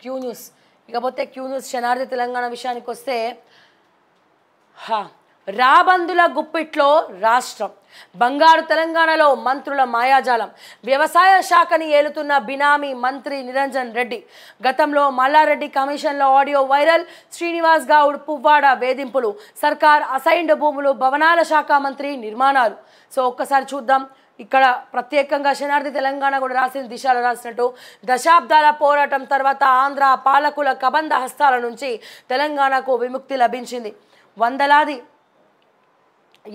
queue news ఇకపోతే Q news శనార్ది తెలంగాణ విషయానికి వస్తే హా రాబందుల గుప్పిట్లో రాష్ట్రం బంగారు తెలంగాణలో మంత్రుల మాయాజాలం వ్యవసాయ శాఖని ఏలుతున్న బినామీ మంత్రి నిరంజన్ రెడ్డి గతంలో మల్లారెడ్డి కమిషన్ల ఆడియో వైరల్ శ్రీనివాస్ గౌడ్ పువ్వాడ వేధింపులు సర్కార్ అసైన్డ్ భూములు భవనాల శాఖ మంత్రి నిర్మాణాలు సో ఒక్కసారి చూద్దాం ఇక్కడ ప్రత్యేకంగా శనార్థి తెలంగాణ కూడా రాసిన దిశలో రాసినట్టు దశాబ్దాల పోరాటం తర్వాత ఆంధ్ర పాలకుల కబంధ హస్తాల నుంచి తెలంగాణకు విముక్తి లభించింది వందలాది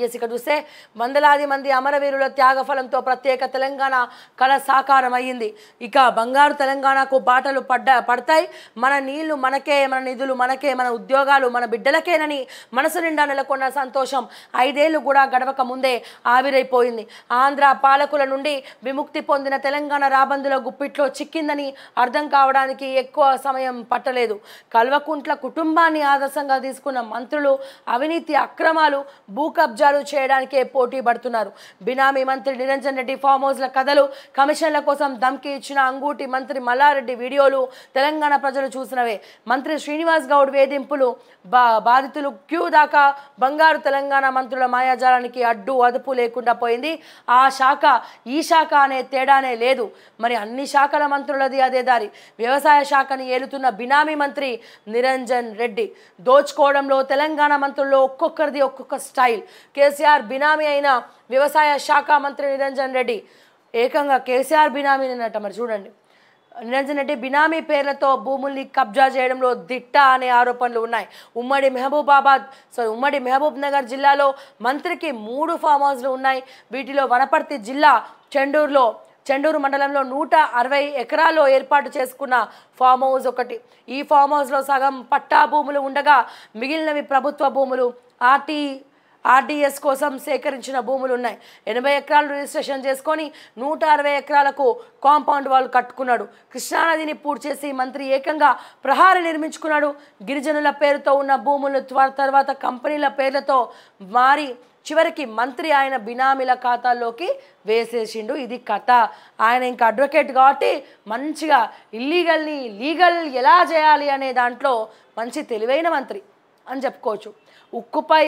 ఎస్ ఇక్కడ చూస్తే వందలాది మంది అమరవీరుల త్యాగఫలంతో ప్రత్యేక తెలంగాణ కళ సాకారం అయ్యింది ఇక బంగారు తెలంగాణకు బాటలు పడ్డ పడతాయి మన నీళ్లు మనకే మన నిధులు మనకే మన ఉద్యోగాలు మన బిడ్డలకేనని మనసు నిండా నెలకొన్న సంతోషం ఐదేళ్లు కూడా గడవక ముందే ఆవిరైపోయింది ఆంధ్ర పాలకుల నుండి విముక్తి పొందిన తెలంగాణ రాబందుల గుప్పిట్లో చిక్కిందని అర్థం కావడానికి ఎక్కువ సమయం పట్టలేదు కల్వకుంట్ల కుటుంబాన్ని ఆదర్శంగా తీసుకున్న మంత్రులు అవినీతి అక్రమాలు భూక కబ్జాలు చేయడానికే పోటీ పడుతున్నారు బినామీ మంత్రి నిరంజన్ రెడ్డి ఫామ్ హౌస్ల కథలు కమిషన్ల కోసం ధమ్కి ఇచ్చిన అంగూటి మంత్రి మల్లారెడ్డి వీడియోలు తెలంగాణ ప్రజలు చూసినవే మంత్రి శ్రీనివాస్ గౌడ్ వేధింపులు బా బాధితులు క్యూ దాకా బంగారు తెలంగాణ మంత్రుల మాయాజాలానికి అడ్డు అదుపు లేకుండా పోయింది ఆ శాఖ ఈ శాఖ అనే తేడానే లేదు మరి అన్ని శాఖల మంత్రులది అదే దారి వ్యవసాయ శాఖని ఏలుతున్న బినామీ మంత్రి నిరంజన్ రెడ్డి దోచుకోవడంలో తెలంగాణ మంత్రుల్లో ఒక్కొక్కరిది ఒక్కొక్క స్టైల్ కేసీఆర్ బినామీ అయిన వ్యవసాయ శాఖ మంత్రి నిరంజన్ రెడ్డి ఏకంగా కేసీఆర్ అన్నట్టు మరి చూడండి నిరంజన్ రెడ్డి బినామీ పేర్లతో భూముల్ని కబ్జా చేయడంలో దిట్ట అనే ఆరోపణలు ఉన్నాయి ఉమ్మడి మహబూబాబాద్ సారీ ఉమ్మడి మహబూబ్ నగర్ జిల్లాలో మంత్రికి మూడు ఫామ్ హౌస్లు ఉన్నాయి వీటిలో వనపర్తి జిల్లా చెండూరులో చెండూరు మండలంలో నూట అరవై ఎకరాల్లో ఏర్పాటు చేసుకున్న ఫామ్ హౌస్ ఒకటి ఈ ఫామ్ హౌస్లో సగం పట్టా భూములు ఉండగా మిగిలినవి ప్రభుత్వ భూములు ఆర్టీ ఆర్డీఎస్ కోసం సేకరించిన భూములు ఉన్నాయి ఎనభై ఎకరాలు రిజిస్ట్రేషన్ చేసుకొని నూట అరవై ఎకరాలకు కాంపౌండ్ వాళ్ళు కట్టుకున్నాడు కృష్ణానదిని పూర్తి చేసి మంత్రి ఏకంగా ప్రహార నిర్మించుకున్నాడు గిరిజనుల పేరుతో ఉన్న భూములు తర్వాత కంపెనీల పేర్లతో మారి చివరికి మంత్రి ఆయన బినామీల ఖాతాల్లోకి వేసేసిండు ఇది కథ ఆయన ఇంకా అడ్వకేట్ కాబట్టి మంచిగా ఇల్లీగల్ని లీగల్ ఎలా చేయాలి అనే దాంట్లో మంచి తెలివైన మంత్రి అని చెప్పుకోవచ్చు ఉక్కుపై